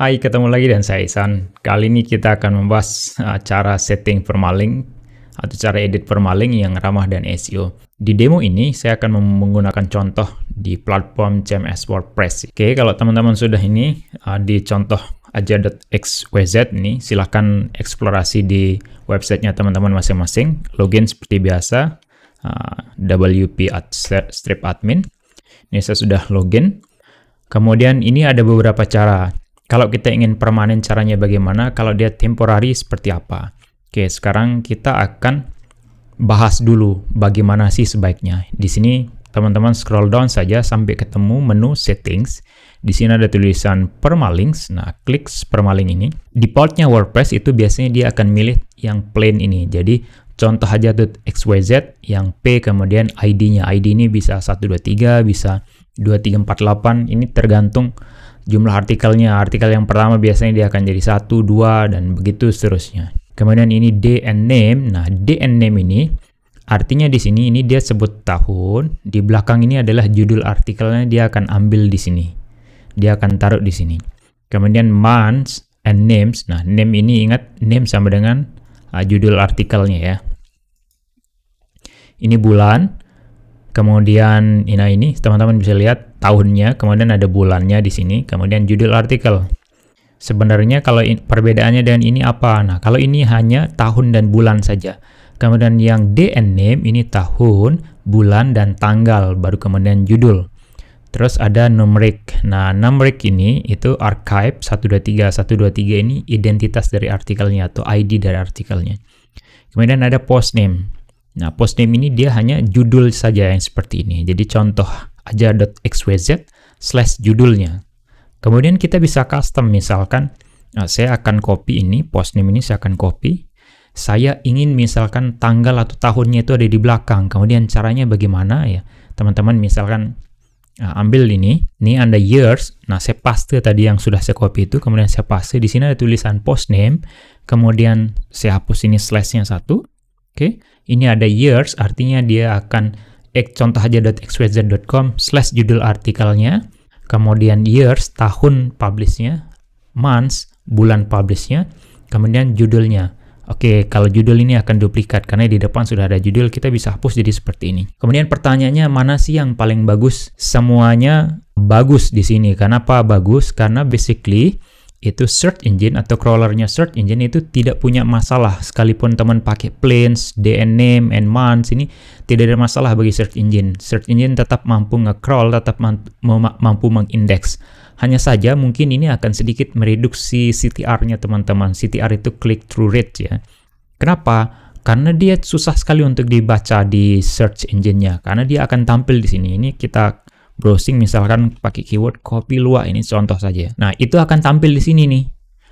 Hai, ketemu lagi dan saya Isan. Kali ini kita akan membahas uh, cara setting permalink atau cara edit permalink yang ramah dan SEO. Di demo ini, saya akan menggunakan contoh di platform CMS WordPress. Oke, kalau teman-teman sudah ini uh, di contoh aja.xyz ini, silahkan eksplorasi di websitenya teman-teman masing-masing. Login seperti biasa, uh, WP strip admin. Ini saya sudah login. Kemudian ini ada beberapa cara. Kalau kita ingin permanen caranya bagaimana, kalau dia temporari seperti apa. Oke, sekarang kita akan bahas dulu bagaimana sih sebaiknya. Di sini teman-teman scroll down saja sampai ketemu menu settings. Di sini ada tulisan permalinks. Nah, klik permalink ini. Defaultnya WordPress itu biasanya dia akan milih yang plain ini. Jadi contoh aja tuh XYZ yang P kemudian ID-nya. ID ini bisa 123, bisa 2348. Ini tergantung jumlah artikelnya. Artikel yang pertama biasanya dia akan jadi satu dua dan begitu seterusnya. Kemudian ini day and name. Nah, day and name ini artinya di sini ini dia sebut tahun, di belakang ini adalah judul artikelnya dia akan ambil di sini. Dia akan taruh di sini. Kemudian months and names. Nah, name ini ingat name sama dengan uh, judul artikelnya ya. Ini bulan, Kemudian ini nah ini teman-teman bisa lihat tahunnya, kemudian ada bulannya di sini, kemudian judul artikel. Sebenarnya kalau in, perbedaannya dengan ini apa? Nah, kalau ini hanya tahun dan bulan saja. Kemudian yang d DN name ini tahun, bulan dan tanggal, baru kemudian judul. Terus ada numeric. Nah, numeric ini itu archive 123 123 ini identitas dari artikelnya atau ID dari artikelnya. Kemudian ada post name. Nah, post name ini dia hanya judul saja yang seperti ini. Jadi contoh aja.xyz slash judulnya. Kemudian kita bisa custom misalkan nah, saya akan copy ini, post name ini saya akan copy. Saya ingin misalkan tanggal atau tahunnya itu ada di belakang. Kemudian caranya bagaimana ya? Teman-teman misalkan Nah, ambil ini, ini Anda years. Nah, saya paste tadi yang sudah saya copy itu, kemudian saya paste di sini ada tulisan post name, kemudian saya hapus ini slashnya satu, Oke, okay? ini ada years, artinya dia akan eh, contoh aja .xyz.com slash judul artikelnya, kemudian years, tahun publishnya, months, bulan publishnya, kemudian judulnya. Oke, okay, kalau judul ini akan duplikat karena di depan sudah ada judul, kita bisa hapus jadi seperti ini. Kemudian pertanyaannya mana sih yang paling bagus? Semuanya bagus di sini. Kenapa bagus? Karena basically itu search engine atau crawlernya search engine itu tidak punya masalah sekalipun teman pakai planes, DN name, and months ini tidak ada masalah bagi search engine. Search engine tetap mampu ngecrawl tetap mampu mengindeks. Hanya saja mungkin ini akan sedikit mereduksi CTR-nya teman-teman. CTR itu click through rate ya. Kenapa? Karena dia susah sekali untuk dibaca di search engine-nya. Karena dia akan tampil di sini. Ini kita browsing misalkan pakai keyword kopi luwak ini contoh saja. Nah, itu akan tampil di sini nih.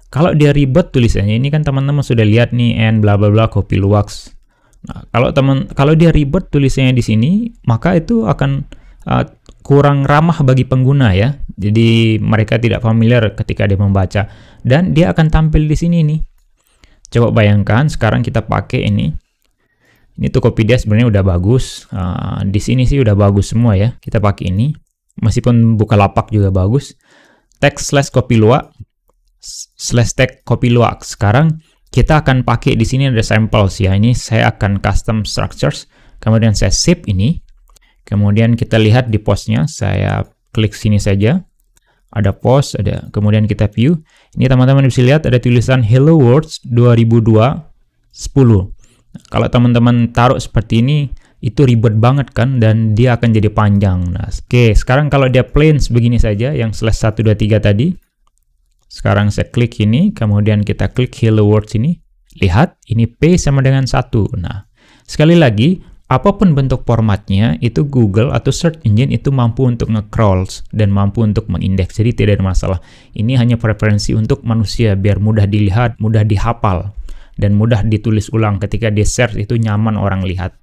Kalau dia ribet tulisannya ini kan teman-teman sudah lihat nih and bla bla bla kopi luwak. Nah, kalau teman kalau dia ribet tulisannya di sini, maka itu akan uh, kurang ramah bagi pengguna ya. Jadi mereka tidak familiar ketika dia membaca dan dia akan tampil di sini nih. Coba bayangkan sekarang kita pakai ini ini Tokopedia sebenarnya udah bagus. Uh, di sini sih udah bagus semua ya. Kita pakai ini. Meskipun buka lapak juga bagus. text slash copy luak slash text copy luak Sekarang kita akan pakai di sini ada samples ya. Ini saya akan custom structures. Kemudian saya save ini. Kemudian kita lihat di postnya. Saya klik sini saja ada post, ada kemudian kita view. Ini teman-teman bisa lihat ada tulisan Hello Words 2002 10. Kalau teman-teman taruh seperti ini, itu ribet banget kan dan dia akan jadi panjang. Nah, oke, okay, sekarang kalau dia plain begini saja yang slash 1 2 3 tadi. Sekarang saya klik ini, kemudian kita klik hello world ini. Lihat, ini P sama dengan satu. Nah, sekali lagi, apapun bentuk formatnya, itu Google atau search engine itu mampu untuk nge-crawl dan mampu untuk mengindeks. Jadi tidak ada masalah. Ini hanya preferensi untuk manusia biar mudah dilihat, mudah dihafal dan mudah ditulis ulang ketika di search itu nyaman orang lihat.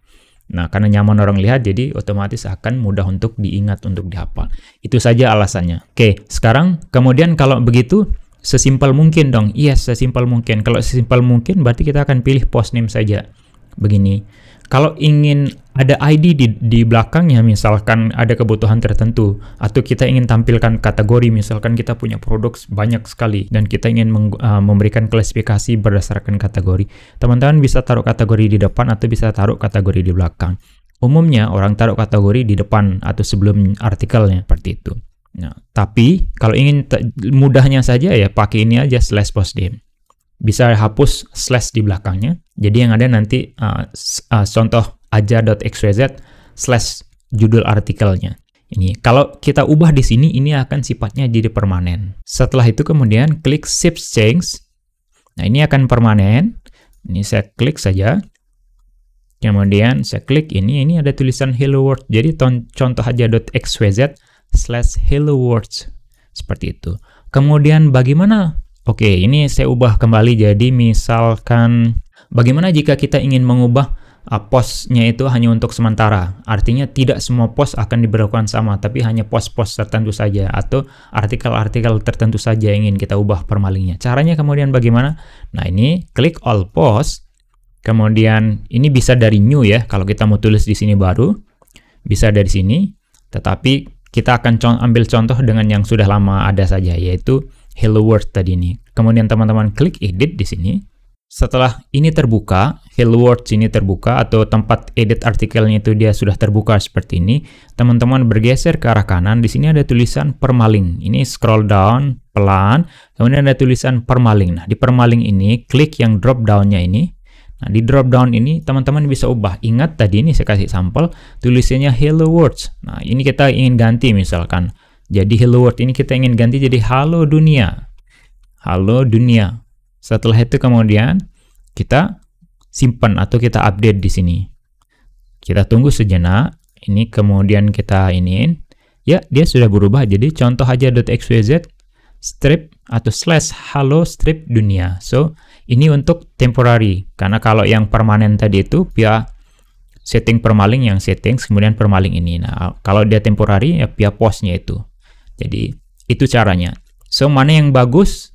Nah, karena nyaman orang lihat, jadi otomatis akan mudah untuk diingat, untuk dihafal. Itu saja alasannya. Oke, sekarang kemudian kalau begitu, sesimpel mungkin dong. Iya, yes, sesimpel mungkin. Kalau sesimpel mungkin, berarti kita akan pilih post name saja. Begini kalau ingin ada ID di, di belakangnya, misalkan ada kebutuhan tertentu, atau kita ingin tampilkan kategori, misalkan kita punya produk banyak sekali, dan kita ingin meng, uh, memberikan klasifikasi berdasarkan kategori, teman-teman bisa taruh kategori di depan atau bisa taruh kategori di belakang. Umumnya orang taruh kategori di depan atau sebelum artikelnya, seperti itu. Nah, tapi kalau ingin mudahnya saja ya pakai ini aja slash post dim bisa hapus slash di belakangnya. Jadi yang ada nanti uh, uh, contoh ajar.xyz slash judul artikelnya. Ini kalau kita ubah di sini ini akan sifatnya jadi permanen. Setelah itu kemudian klik shift change. Nah, ini akan permanen. Ini saya klik saja. Kemudian saya klik ini, ini ada tulisan hello world. Jadi contoh aja.xyz slash hello world. Seperti itu. Kemudian bagaimana Oke, ini saya ubah kembali jadi misalkan bagaimana jika kita ingin mengubah uh, posnya itu hanya untuk sementara. Artinya tidak semua pos akan diberlakukan sama, tapi hanya pos-pos tertentu saja atau artikel-artikel tertentu saja yang ingin kita ubah permalingnya. Caranya kemudian bagaimana? Nah ini klik all post, kemudian ini bisa dari new ya, kalau kita mau tulis di sini baru, bisa dari sini, tetapi kita akan ambil contoh dengan yang sudah lama ada saja, yaitu hello world tadi ini. Kemudian teman-teman klik edit di sini. Setelah ini terbuka, hello world sini terbuka atau tempat edit artikelnya itu dia sudah terbuka seperti ini. Teman-teman bergeser ke arah kanan, di sini ada tulisan permalink. Ini scroll down pelan, kemudian ada tulisan permalink. Nah, di permalink ini klik yang drop down-nya ini. Nah, di drop down ini teman-teman bisa ubah. Ingat tadi ini saya kasih sampel tulisannya hello World. Nah, ini kita ingin ganti misalkan jadi hello world ini kita ingin ganti jadi halo dunia. Halo dunia. Setelah itu kemudian kita simpan atau kita update di sini. Kita tunggu sejenak. Ini kemudian kita iniin. ya dia sudah berubah jadi contoh aja .xyz strip atau slash halo strip dunia. So, ini untuk temporary karena kalau yang permanen tadi itu via setting permaling yang setting kemudian permaling ini. Nah, kalau dia temporary ya via postnya itu. Jadi itu caranya. So mana yang bagus?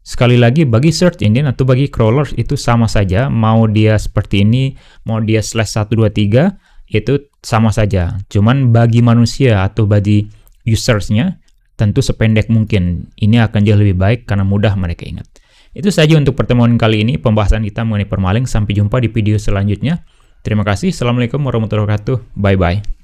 Sekali lagi bagi search engine atau bagi crawler itu sama saja. Mau dia seperti ini, mau dia slash 123 itu sama saja. Cuman bagi manusia atau bagi usersnya tentu sependek mungkin. Ini akan jauh lebih baik karena mudah mereka ingat. Itu saja untuk pertemuan kali ini, pembahasan kita mengenai permaling. Sampai jumpa di video selanjutnya. Terima kasih. Assalamualaikum warahmatullahi wabarakatuh. Bye-bye.